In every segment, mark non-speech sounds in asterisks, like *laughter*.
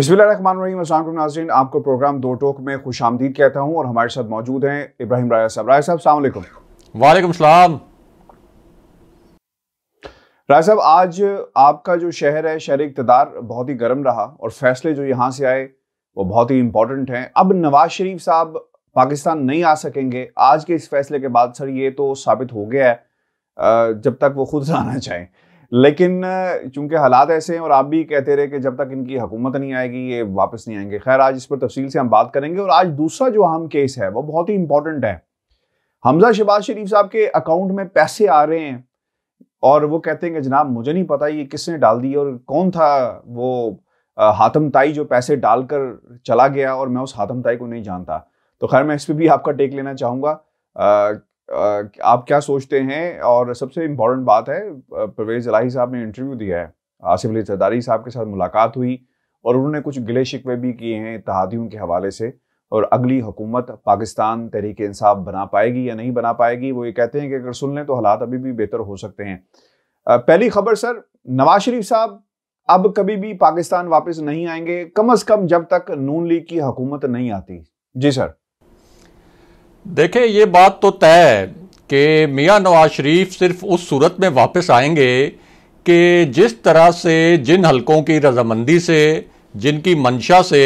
बिस्मिल्लाम नाजरीन आपको प्रोग्राम दो टोक में खुश आमदीद कहता हूँ और हमारे साथ मौजूद हैं इब्राहिम राय साहब राय साहब सलामकुम वालेकुम सलाम राय साहब आज आपका जो शहर है शहर इकतदार बहुत ही गर्म रहा और फैसले जो यहाँ से आए वो बहुत ही इम्पोर्टेंट हैं अब नवाज शरीफ साहब पाकिस्तान नहीं आ सकेंगे आज के इस फैसले के बाद सर ये तो साबित हो गया है जब तक वो खुद आना चाहें लेकिन चूंकि हालात ऐसे हैं और आप भी कहते रहे कि जब तक इनकी हुकूमत नहीं आएगी ये वापस नहीं आएंगे खैर आज इस पर तफसील से हम बात करेंगे और आज दूसरा जो अहम केस है वो बहुत ही इंपॉर्टेंट है हमजा शहबाज शरीफ साहब के अकाउंट में पैसे आ रहे हैं और वो कहते हैं कि जनाब मुझे नहीं पता ये किसने डाल दिए और कौन था वो हाथम ताई जो पैसे डालकर चला गया और मैं उस हाथम ताई को नहीं जानता तो खैर मैं इस पर भी आपका टेक लेना चाहूँगा आप क्या सोचते हैं और सबसे इम्पोर्टेंट बात है परवेज अलाही साहब ने इंटरव्यू दिया है आसिफ अली जरदारी साहब के साथ मुलाकात हुई और उन्होंने कुछ गिले शिकवे भी किए हैं इतिहादियों के हवाले से और अगली हुकूमत पाकिस्तान तहरीक इंसाफ बना पाएगी या नहीं बना पाएगी वो ये कहते हैं कि अगर सुन लें तो हालात अभी भी बेहतर हो सकते हैं पहली खबर सर नवाज शरीफ साहब अब कभी भी पाकिस्तान वापस नहीं आएंगे कम अज कम जब तक नून लीग की हुकूमत नहीं आती जी सर देखें ये बात तो तय है कि मियाँ नवाज शरीफ सिर्फ उस सूरत में वापस आएंगे कि जिस तरह से जिन हलकों की रजामंदी से जिनकी मंशा से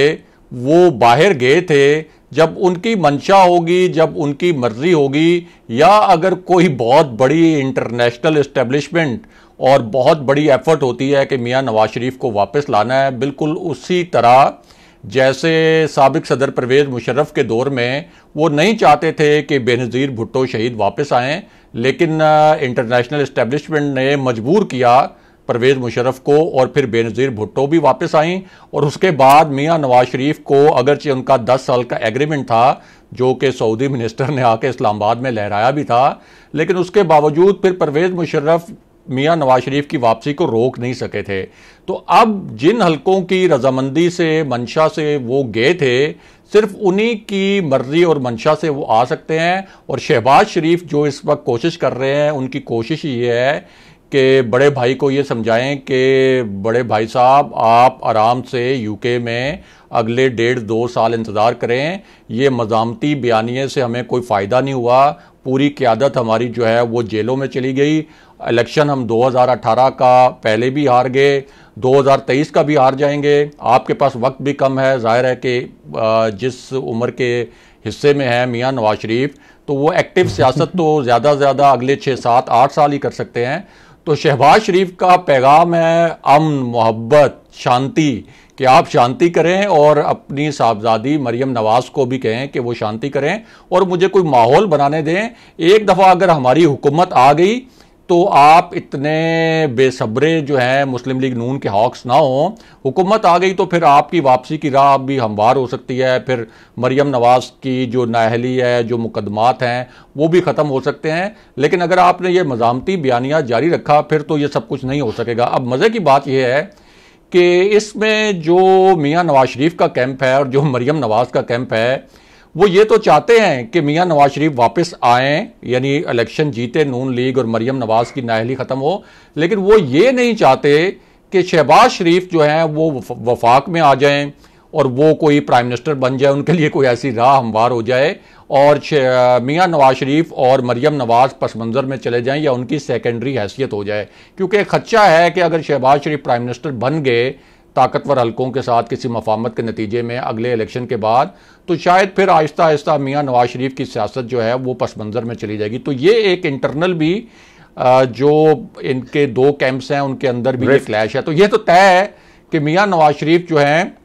वो बाहर गए थे जब उनकी मंशा होगी जब उनकी मर्जी होगी या अगर कोई बहुत बड़ी इंटरनेशनल इस्टेब्लिशमेंट और बहुत बड़ी एफर्ट होती है कि मियाँ नवाज शरीफ को वापस लाना है बिल्कुल उसी तरह जैसे सबक सदर परवेज़ मुशर्रफ के दौर में वो नहीं चाहते थे कि बेनज़ीर भुट्टो शहीद वापस आएँ लेकिन इंटरनेशनल इस्टेबलिशमेंट ने मजबूर किया परवेज़ मुशर्रफ को और फिर बेनज़ीर भुट्टो भी वापस आईं और उसके बाद मियाँ नवाज शरीफ को अगरचे उनका दस साल का एग्रीमेंट था जो कि सऊदी मिनिस्टर ने आके इस्लामाबाद में लहराया भी था लेकिन उसके बावजूद फिर परवेज़ मुशर्रफ मियां नवाज शरीफ की वापसी को रोक नहीं सके थे तो अब जिन हलकों की रजामंदी से मंशा से वो गए थे सिर्फ उन्हीं की मर्जी और मंशा से वो आ सकते हैं और शहबाज शरीफ जो इस वक्त कोशिश कर रहे हैं उनकी कोशिश ये है कि बड़े भाई को ये समझाएं कि बड़े भाई साहब आप आराम से यूके में अगले डेढ़ दो साल इंतज़ार करें ये मजामती बयानी से हमें कोई फ़ायदा नहीं हुआ पूरी क्यादत हमारी जो है वो जेलों में चली गई इलेक्शन हम 2018 का पहले भी हार गए 2023 का भी हार जाएंगे आपके पास वक्त भी कम है जाहिर है कि जिस उम्र के हिस्से में है मियाँ नवाज शरीफ तो वो एक्टिव *laughs* सियासत तो ज़्यादा से ज़्यादा अगले छः सात आठ साल ही कर सकते हैं तो शहबाज शरीफ का पैगाम है अमन मोहब्बत शांति कि आप शांति करें और अपनी साहबजादी मरियम नवाज को भी कहें कि वो शांति करें और मुझे कोई माहौल बनाने दें एक दफ़ा अगर हमारी हुकूमत आ गई तो आप इतने बेसब्रे जो हैं मुस्लिम लीग नून के हॉक्स ना हो हुकूमत आ गई तो फिर आपकी वापसी की राह भी हमवार हो सकती है फिर मरियम नवाज की जो नाहली है जो मुकदमात हैं वो भी ख़त्म हो सकते हैं लेकिन अगर आपने ये मजामती बयानिया जारी रखा फिर तो ये सब कुछ नहीं हो सकेगा अब मज़े की बात यह है कि इसमें जो मियां नवाज शरीफ का कैंप है और जो मरियम नवाज का कैंप है वो ये तो चाहते हैं कि मियां नवाज शरीफ वापस आएँ यानी इलेक्शन जीते नून लीग और मरियम नवाज की नाहली ख़त्म हो लेकिन वो ये नहीं चाहते कि शहबाज शरीफ जो हैं वो वफाक में आ जाएं और वो कोई प्राइम मिनिस्टर बन जाए उनके लिए कोई ऐसी राह हमवार हो जाए और मियाँ नवाज शरीफ और मरियम नवाज पस मंज़र में चले जाएं या उनकी सेकेंडरी हैसियत हो जाए क्योंकि खदशा है कि अगर शहबाज शरीफ प्राइम मिनिस्टर बन गए ताकतवर हलकों के साथ किसी मफामत के नतीजे में अगले इलेक्शन के बाद तो शायद फिर आहिस्ता आहिस्ता मियाँ नवाज शरीफ की सियासत जो है वो पस मंज़र में चली जाएगी तो ये एक इंटरनल भी जो इनके दो कैंप्स हैं उनके अंदर भी ये क्लैश है तो ये तो तय है कि मियाँ नवाज शरीफ जो हैं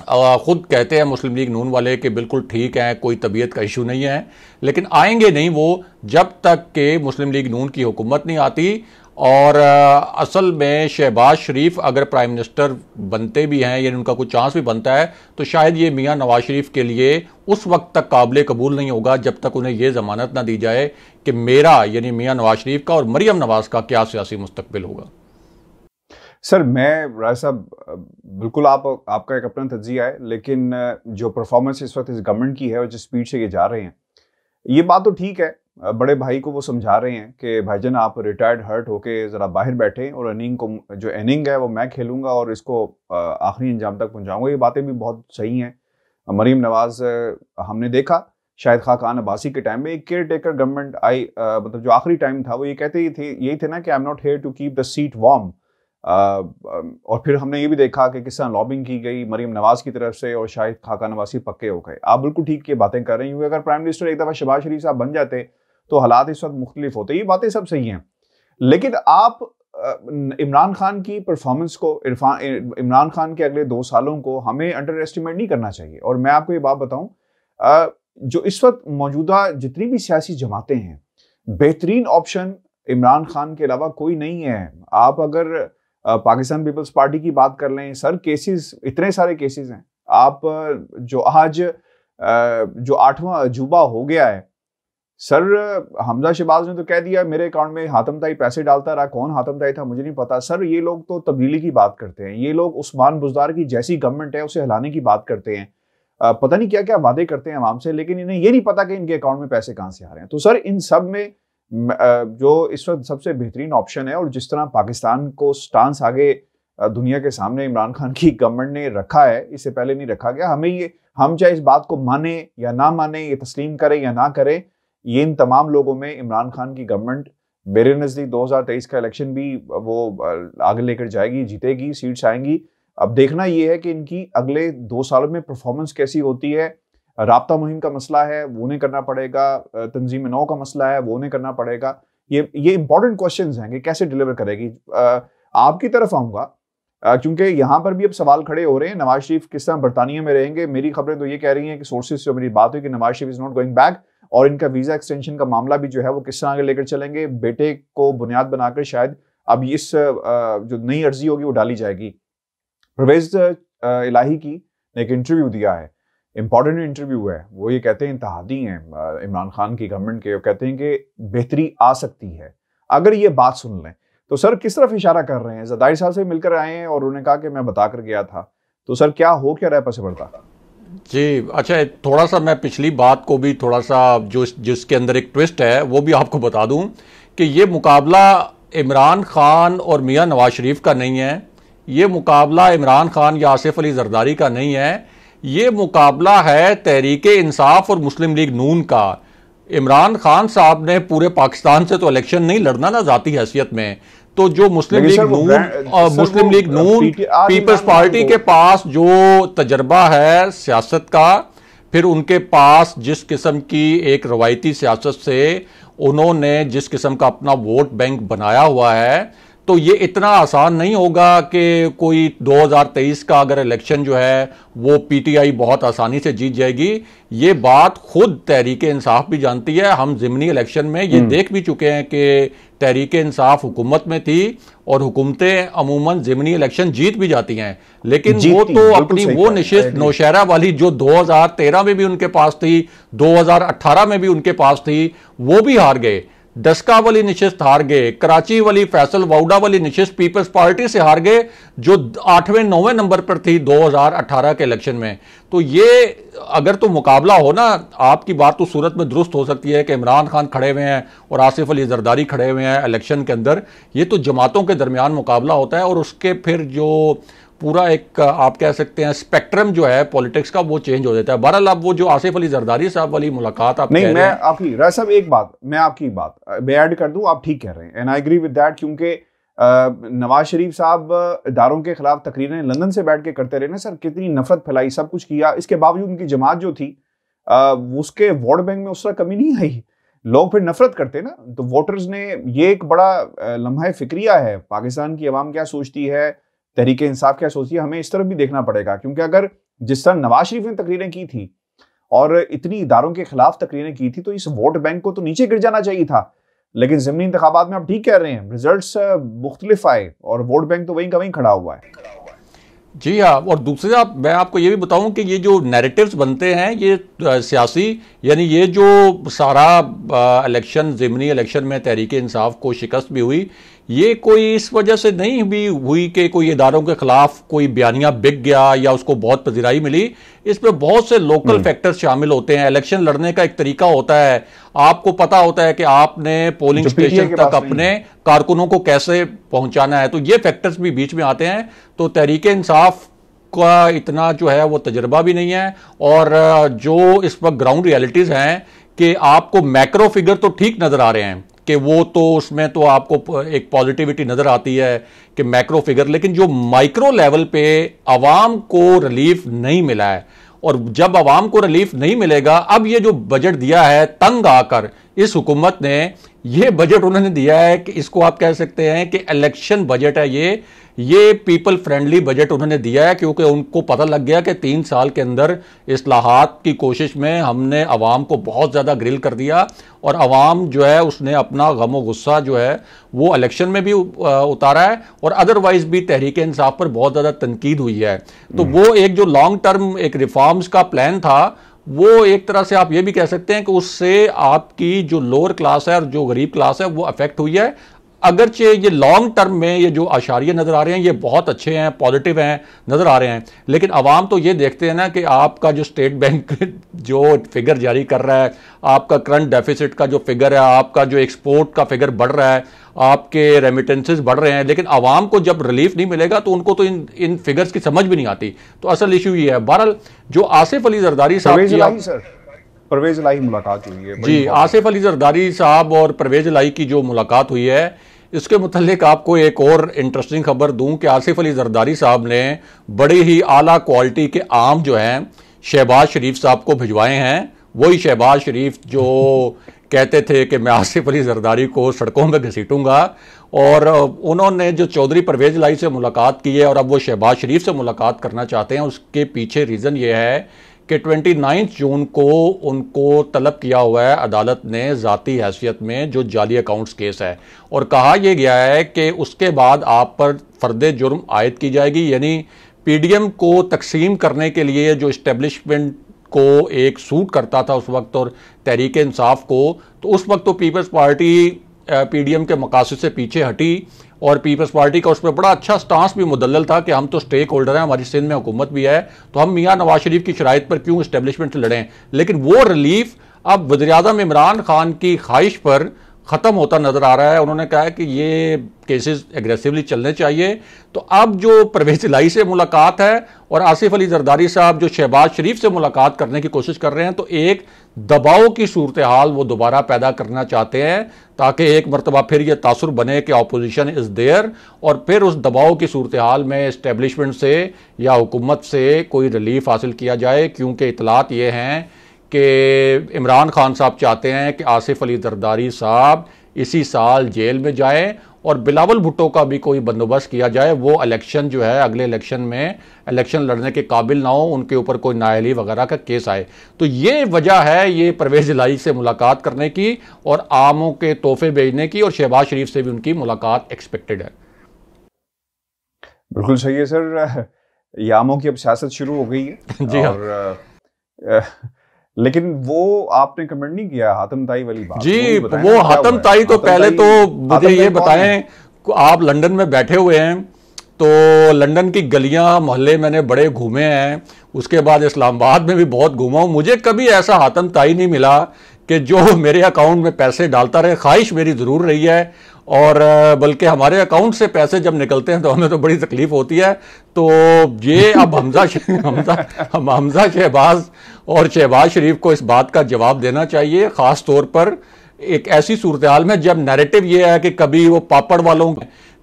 ख़ुद कहते हैं मुस्लिम लीग नून वाले कि बिल्कुल ठीक हैं कोई तबीयत का इशू नहीं है लेकिन आएंगे नहीं वो जब तक कि मुस्लिम लीग नून की हुकूमत नहीं आती और असल में शहबाज शरीफ अगर प्राइम मिनिस्टर बनते भी हैं यानी उनका कोई चांस भी बनता है तो शायद ये मियाँ नवाज शरीफ के लिए उस वक्त तक काबिल कबूल नहीं होगा जब तक उन्हें यह ज़मानत ना दी जाए कि मेरा यानी मियाँ नवाज शरीफ का और मरियम नवाज का क्या सियासी मुस्तबिल होगा सर मैं राय साहब बिल्कुल आप आपका एक अपना तजिया है लेकिन जो परफॉर्मेंस इस वक्त इस गवर्नमेंट की है और जिस स्पीड से ये जा रहे हैं ये बात तो ठीक है बड़े भाई को वो समझा रहे हैं कि भाईजान आप रिटायर्ड हर्ट होके ज़रा बाहर बैठें और अनिंग को जो इनिंग है वो मैं खेलूँगा और इसको आखिरी अंजाम तक पहुँचाऊँगा ये बातें भी बहुत सही हैं मरीम नवाज़ हमने देखा खा खाकान अबासी के टाइम में एक केयर टेकर गवर्नमेंट आई मतलब जो आखिरी टाइम था वो ये कहते ही थे यही थे ना कि I am not here to keep the seat warm और फिर हमने ये भी देखा कि किस तरह लॉबिंग की गई मरीम नवाज की तरफ से और शाहिद खाका नवासी पक्के हो गए आप बिल्कुल ठीक ये बातें कर रही हूँ अगर प्राइम मिनिस्टर एक दफ़ा शबाज शरीफ साहब बन जाते तो हालात इस वक्त मुख्तलिफ होते ये बातें सब सही हैं लेकिन आप इमरान खान की परफॉर्मेंस को इमरान खान के अगले दो सालों को हमें अंडर एस्टिमेट नहीं करना चाहिए और मैं आपको ये बात बताऊँ जो इस वक्त मौजूदा जितनी भी सियासी जमातें हैं बेहतरीन ऑप्शन इमरान खान के अलावा कोई नहीं है आप अगर पाकिस्तान पीपल्स पार्टी की बात कर लें सर केसेस इतने सारे केसेस हैं आप जो आज जो आठवां अजूबा हो गया है सर हमजा शहबाज ने तो कह दिया मेरे अकाउंट में हाथमताई पैसे डालता रहा कौन हाथमताई था मुझे नहीं पता सर ये लोग तो तब्दीली की बात करते हैं ये लोग उस्मान बुजदार की जैसी गवर्नमेंट है उसे हिलाने की बात करते हैं पता नहीं क्या क्या वादे करते हैं आवाम से लेकिन इन्हें ये नहीं पता कि इनके अकाउंट में पैसे कहाँ से आ रहे हैं तो सर इन सब में जो इस वक्त सबसे बेहतरीन ऑप्शन है और जिस तरह पाकिस्तान को स्टांस आगे दुनिया के सामने इमरान खान की गवर्नमेंट ने रखा है इससे पहले नहीं रखा गया हमें ये हम चाहे इस बात को माने या ना माने ये तस्लीम करें या ना करें ये इन तमाम लोगों में इमरान खान की गवर्नमेंट मेरे नज़दीक 2023 का इलेक्शन भी वो आगे लेकर जाएगी जीतेगी सीट्स आएंगी अब देखना ये है कि इनकी अगले दो सालों में परफॉर्मेंस कैसी होती है रबता मुहिम का मसला है वो उन्हें करना पड़ेगा तंजीम नौ का मसला है वो उन्हें करना पड़ेगा ये ये इंपॉर्टेंट क्वेश्चन हैं कि कैसे डिलीवर करेगी आपकी तरफ आऊँगा क्योंकि यहाँ पर भी अब सवाल खड़े हो रहे हैं नवाज शरीफ किस तरह बरतानिया में रहेंगे मेरी खबरें तो ये कह रही हैं कि सोर्सेज से मेरी बात हुई कि Nawaz Sharif is not going back और इनका वीज़ा एक्सटेंशन का मामला भी जो है वो किस तरह आगे लेकर चलेंगे बेटे को बुनियाद बनाकर शायद अब इस जो नई अर्जी होगी वो डाली जाएगी प्रवेज इलाही की ने एक इंटरव्यू दिया है इम्पॉर्टेंट इंटरव्यू है वो ये कहते हैं इंतहादी हैं इमरान खान की गवर्नमेंट के वो कहते हैं कि बेहतरी आ सकती है अगर ये बात सुन लें तो सर किस तरफ इशारा कर रहे हैं जदारी साहब से मिलकर आए हैं और उन्होंने कहा कि मैं बता कर गया था तो सर क्या हो क्या रहा है पसे पड़ता जी अच्छा थोड़ा सा मैं पिछली बात को भी थोड़ा सा जो जिसके अंदर एक ट्विस्ट है वो भी आपको बता दूं कि ये मुकाबला इमरान खान और मियां नवाज शरीफ का नहीं है ये मुकाबला इमरान खान या आसिफ अली जरदारी का नहीं है ये मुकाबला है तहरीक इंसाफ और मुस्लिम लीग नून का इमरान खान साहब ने पूरे पाकिस्तान से तो इलेक्शन नहीं लड़ना ना जाती हैसियत में तो जो मुस्लिम लीग नून और मुस्लिम लीग नून पीपल्स पार्टी के पास जो तजर्बा है सियासत का फिर उनके पास जिस किस्म की एक रवायती सियासत से उन्होंने जिस किस्म का अपना वोट बैंक बनाया हुआ है तो ये इतना आसान नहीं होगा कि कोई 2023 का अगर इलेक्शन जो है वो पीटीआई बहुत आसानी से जीत जाएगी ये बात खुद तहरीक इंसाफ भी जानती है हम जिमनी इलेक्शन में ये हम्म। देख भी चुके हैं कि तहरीक इंसाफ हुकूमत में थी और हुकूमतें अमूमन ज़मनी इलेक्शन जीत भी जाती हैं लेकिन वो तो अपनी वो निशिस्त नौशहरा वाली जो 2013 में भी उनके पास थी 2018 में भी उनके पास थी वो भी हार गए डस्का वाली निशिस्त हार गए कराची वाली फैसल वाउडा वाली निशिस्त पीपल्स पार्टी से हार गए जो आठवें नौवें नंबर पर थी 2018 के इलेक्शन में तो ये अगर तो मुकाबला हो ना आपकी बात तो सूरत में दुरुस्त हो सकती है कि इमरान खान खड़े हुए हैं और आसिफ अली जरदारी खड़े हुए हैं इलेक्शन के अंदर ये तो जमातों के दरमियान मुकाबला होता है और उसके फिर जो पूरा एक आप कह सकते हैं स्पेक्ट्रम जो है पॉलिटिक्स का वो चेंज हो जाता है बहरहाल अब वो जो आसिफ अली जरदारी साहब वाली मुलाकात आप नहीं मैं आपकी राय साहब एक बात मैं आपकी बात मैं ऐड कर दूं आप ठीक कह रहे हैं and I agree with that क्योंकि नवाज शरीफ साहब इदारों के खिलाफ तकरीरें लंदन से बैठ के करते रहे ना सर कितनी नफरत फैलाई सब कुछ किया इसके बावजूद उनकी जमात जो थी आ, उसके वोट बैंक में उस तरह कमी नहीं आई लोग फिर नफरत करते ना तो वोटर्स ने ये एक बड़ा लम्हा फिक्रिया है पाकिस्तान की आवाम क्या सोचती है तहरीक इंसाफ के एसोसिए हमें इस तरफ भी देखना पड़ेगा क्योंकि अगर जिस तरह नवाज शरीफ ने तकरीरें की थी और इतनी इदारों के खिलाफ तकरीरें की थी तो इस वोट बैंक को तो नीचे गिर जाना चाहिए था लेकिन जमनी इंतबात में आप ठीक कह रहे हैं रिजल्ट मुख्तलिफ आए और वोट बैंक तो वहीं का वहीं खड़ा हुआ है जी हाँ और दूसरे आप मैं आपको ये भी बताऊं कि ये जो नैरेटिव्स बनते हैं ये सियासी यानी ये जो सारा इलेक्शन ज़मनी इलेक्शन में तहरीक इंसाफ को शिकस्त भी हुई ये कोई इस वजह से नहीं भी हुई कि कोई इदारों के खिलाफ कोई बयानिया बिक गया या उसको बहुत पजीराई मिली इस पर बहुत से लोकल फैक्टर्स हम्म। शामिल होते हैं इलेक्शन लड़ने का एक तरीका होता है आपको पता होता है कि आपने पोलिंग स्टेशन तक अपने कारकुनों को कैसे पहुंचाना है तो ये फैक्टर्स भी बीच में आते हैं तो तहरीक इंसाफ का इतना जो है वो तजर्बा भी नहीं है और जो इस वक्त ग्राउंड रियलिटीज हैं कि आपको मैक्रो फिगर तो ठीक नजर आ रहे हैं कि वो तो उसमें तो आपको एक पॉजिटिविटी नज़र आती है कि मैक्रो फिगर लेकिन जो माइक्रो लेवल पे आवाम को रिलीफ नहीं मिला है और जब आवाम को रिलीफ नहीं मिलेगा अब ये जो बजट दिया है तंग आकर इस हुकूमत ने ये बजट उन्होंने दिया है कि इसको आप कह सकते हैं कि इलेक्शन बजट है ये ये पीपल फ्रेंडली बजट उन्होंने दिया है क्योंकि उनको पता लग गया कि तीन साल के अंदर असलाहत की कोशिश में हमने आवाम को बहुत ज़्यादा ग्रिल कर दिया और आवाम जो है उसने अपना गम व गुस्सा जो है वो इलेक्शन में भी उतारा है और अदरवाइज़ भी तहरीक इंसाफ पर बहुत ज़्यादा तनकीद हुई है तो हम्म। वो एक जो लॉन्ग टर्म एक रिफॉर्म्स का प्लान था वो एक तरह से आप ये भी कह सकते हैं कि उससे आपकी जो लोअर क्लास है और जो गरीब क्लास है वो अफेक्ट हुई है अगरचे ये लॉन्ग टर्म में ये जो आशारिये नज़र आ रहे हैं ये बहुत अच्छे हैं पॉजिटिव हैं नज़र आ रहे हैं लेकिन आवाम तो ये देखते हैं ना कि आपका जो स्टेट बैंक *laughs* जो फिगर जारी कर रहा है आपका करंट डेफिसिट का जो फिगर है आपका जो एक्सपोर्ट का फिगर बढ़ रहा है आपके रेमिटेंसेस बढ़ रहे हैं लेकिन आवाम को जब रिलीफ नहीं मिलेगा तो उनको तो इन इन फिगर्स की समझ भी नहीं आती तो असल इशू ये है बहरहाल जो आसिफ अली जरदारी साहब परवेज लाई मुलाकात हुई है जी आसिफ अली जरदारी साहब और परवेज लाई की जो मुलाकात हुई है इसके मतलब आपको एक और इंटरेस्टिंग खबर दूं कि आसिफ अली जरदारी साहब ने बड़ी ही आला क्वालिटी के आम जो हैं शहबाज शरीफ साहब को भिजवाए हैं वही शहबाज शरीफ जो कहते थे कि मैं आसिफ अली जरदारी को सड़कों में घसीटूंगा और उन्होंने जो चौधरी परवेज लाई से मुलाकात की है और अब वो शहबाज शरीफ से मुलाकात करना चाहते हैं उसके पीछे रीज़न ये है कि नाइन्थ जून को उनको तलब किया हुआ है अदालत ने ज़ाती हैसियत में जो जाली अकाउंट्स केस है और कहा यह गया है कि उसके बाद आप पर फर्द जुर्म आयद की जाएगी यानी पी डी एम को तकसीम करने के लिए जो इस्टेब्लिशमेंट को एक सूट करता था उस वक्त और तहरीक इंसाफ को तो उस वक्त तो पीपल्स पार्टी पी एम के मकासद से पीछे हटी और पीपल्स पार्टी का उस पर बड़ा अच्छा स्टांस भी मुदल था कि हम तो स्टेक होल्डर हैं हमारी सिंध में हुकूमत भी है तो हम मियाँ नवाज शरीफ की शराइ पर क्यों इस्टेबलिशमेंट से लड़ें लेकिन वो रिलीफ अब वजी अजम इमरान खान की ख्वाहिश पर ख़त्म होता नज़र आ रहा है उन्होंने कहा है कि ये केसेस एग्रेसिवली चलने चाहिए तो अब जो प्रवेश लाई से मुलाकात है और आसिफ अली जरदारी साहब जो शहबाज शरीफ से मुलाकात करने की कोशिश कर रहे हैं तो एक दबाव की सूरत हाल वो दोबारा पैदा करना चाहते हैं ताकि एक मरतबा फिर ये तासर बने कि अपोजिशन इज़ देयर और फिर उस दबाव की सूरत हाल में इस्टेबलिशमेंट से या हुकूमत से कोई रिलीफ हासिल किया जाए क्योंकि इतलात ये हैं कि इमरान खान साहब चाहते हैं कि आसिफ अली जरदारी साहब इसी साल जेल में जाए और बिलावल भुट्टो का भी कोई बंदोबस्त किया जाए वो इलेक्शन जो है अगले इलेक्शन में इलेक्शन लड़ने के काबिल ना हो उनके ऊपर कोई नायली वगैरह का केस आए तो ये वजह है ये परवेज लाई से मुलाकात करने की और आमों के तोहफे भेजने की और शहबाज शरीफ से भी उनकी मुलाकात एक्सपेक्टेड है बिल्कुल सही है सर यामों की अब सियासत शुरू हो गई है *laughs* जी हाँ। और हाँ। लेकिन वो आपने कमेंट नहीं किया ताई वाली बात जी वो, वो ताई तो पहले तो मुझे ये बताएं आप लंदन में बैठे हुए हैं तो लंदन की गलियां मोहल्ले मैंने बड़े घूमे हैं उसके बाद इस्लामाबाद में भी बहुत घूमा हूं मुझे कभी ऐसा हाथमताई नहीं मिला कि जो मेरे अकाउंट में पैसे डालता रहे ख्वाहिश मेरी ज़रूर रही है और बल्कि हमारे अकाउंट से पैसे जब निकलते हैं तो हमें तो बड़ी तकलीफ होती है तो ये *laughs* अब हमजा हमजा हमजा शहबाज और शहबाज शरीफ को इस बात का जवाब देना चाहिए ख़ास तौर पर एक ऐसी सूरत हाल में जब नैरेटिव ये है कि कभी वो पापड़ वालों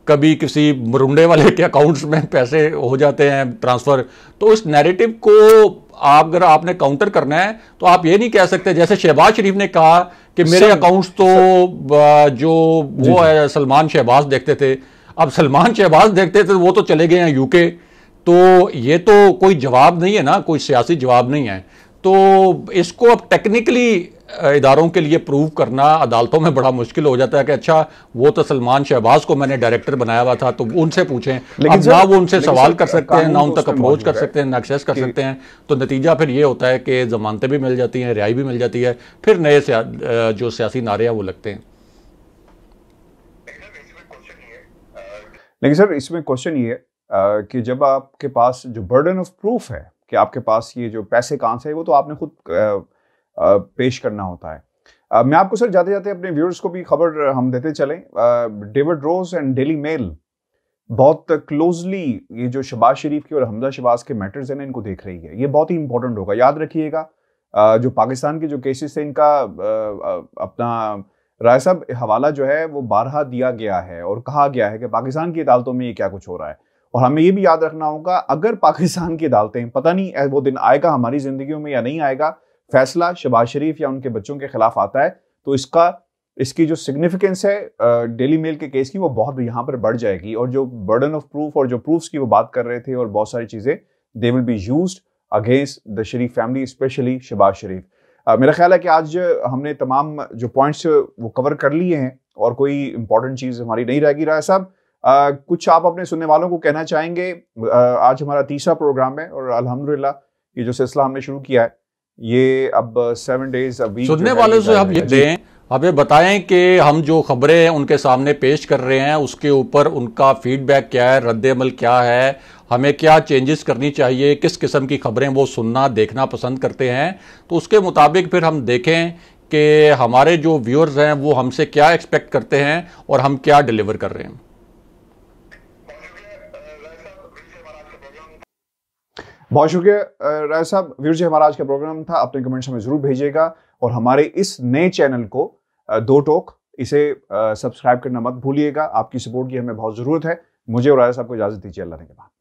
कभी किसी मरुंडे वाले के अकाउंट्स में पैसे हो जाते हैं ट्रांसफ़र तो उस नैरेटिव को आप अगर आपने काउंटर करना है तो आप ये नहीं कह सकते जैसे शहबाज शरीफ ने कहा कि मेरे अकाउंट्स तो जो वो है सलमान शहबाज देखते थे अब सलमान शहबाज देखते थे वो तो चले गए हैं यूके तो ये तो कोई जवाब नहीं है ना कोई सियासी जवाब नहीं है तो इसको अब टेक्निकली इदारों के लिए प्रूव करना अदालतों में बड़ा मुश्किल हो जाता है कि अच्छा वो तो सलमान शहबाज को मैंने डायरेक्टर बनाया हुआ था तो उनसे पूछें लेकिन ना वो उनसे सवाल कर सकते हैं ना उन तक अप्रोच कर सकते हैं ना एक्सेस कर सकते हैं तो नतीजा फिर ये होता है कि जमानतें भी मिल जाती हैं रिहाई भी मिल जाती है फिर नए जो सियासी नारे हैं वो लगते हैं लेकिन सर इसमें क्वेश्चन ये कि जब आपके पास जो बर्डन ऑफ प्रूफ है कि आपके पास ये जो पैसे कहाँ से है वो तो आपने खुद पेश करना होता है मैं आपको सर जाते जाते अपने व्यूअर्स को भी खबर हम देते चलें David Rose and Daily Mail बहुत क्लोजली ये जो शबाज शरीफ की और हमजा शबाज के मैटर्स हैं ना इनको देख रही है ये बहुत ही इंपॉर्टेंट होगा याद रखिएगा जो पाकिस्तान के जो केसेस थे इनका अपना राय साहब हवाला जो है वो बारहा दिया गया है और कहा गया है कि पाकिस्तान की अदालतों में ये क्या कुछ हो रहा है और हमें ये भी याद रखना होगा अगर पाकिस्तान की अदालतें पता नहीं वो दिन आएगा हमारी जिंदगियों में या नहीं आएगा फैसला शबाज शरीफ या उनके बच्चों के खिलाफ आता है तो इसका इसकी जो सिग्निफिकेंस है डेली मेल के केस की वो बहुत यहाँ पर बढ़ जाएगी और जो बर्डन ऑफ प्रूफ और जो प्रूफ्स की वो बात कर रहे थे और बहुत सारी चीज़ें they will be use against the Sharif family specially Shahbaz Sharif मेरा ख्याल है कि आज हमने तमाम जो पॉइंट्स वो कवर कर लिए हैं और कोई इंपॉर्टेंट चीज़ हमारी नहीं रहेगी राय साहब कुछ आप अपने सुनने वालों को कहना चाहेंगे आज हमारा तीसरा प्रोग्राम है और अलहमदिल्ला ये जो सिलसिला हमने शुरू किया है ये अब सेवन डेज अ सुनने वाले से हम ये दें हमें बताएं कि हम जो खबरें हैं उनके सामने पेश कर रहे हैं उसके ऊपर उनका फीडबैक क्या है रद्दमल क्या है हमें क्या चेंजेस करनी चाहिए किस किस्म की खबरें वो सुनना देखना पसंद करते हैं तो उसके मुताबिक फिर हम देखें कि हमारे जो व्यूअर्स हैं वो हमसे क्या एक्सपेक्ट करते हैं और हम क्या डिलीवर कर रहे हैं बहुत शुक्रिया राय साहब वीर जी हमारा आज का प्रोग्राम था अपने कमेंट्स हमें जरूर भेजिएगा और हमारे इस नए चैनल को दो टोक इसे सब्सक्राइब करना मत भूलिएगा आपकी सपोर्ट की हमें बहुत ज़रूरत है मुझे और राय साहब को इजाज़त दीजिए अल्लाह ने के बाद